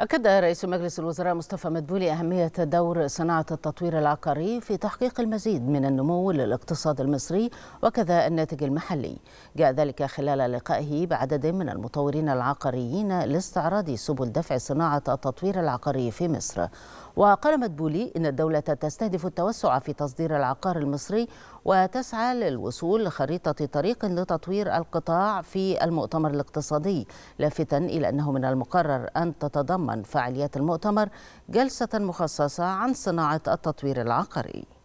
أكد رئيس مجلس الوزراء مصطفى مدبولي أهمية دور صناعة التطوير العقاري في تحقيق المزيد من النمو للاقتصاد المصري وكذا الناتج المحلي جاء ذلك خلال لقائه بعدد من المطورين العقاريين لاستعراض سبل دفع صناعة التطوير العقاري في مصر وقال مدبولي إن الدولة تستهدف التوسع في تصدير العقار المصري وتسعى للوصول لخريطة طريق لتطوير القطاع في المؤتمر الاقتصادي لافتا إلى أنه من المقرر أن تتضمن ضمن فعاليات المؤتمر جلسة مخصصة عن صناعة التطوير العقاري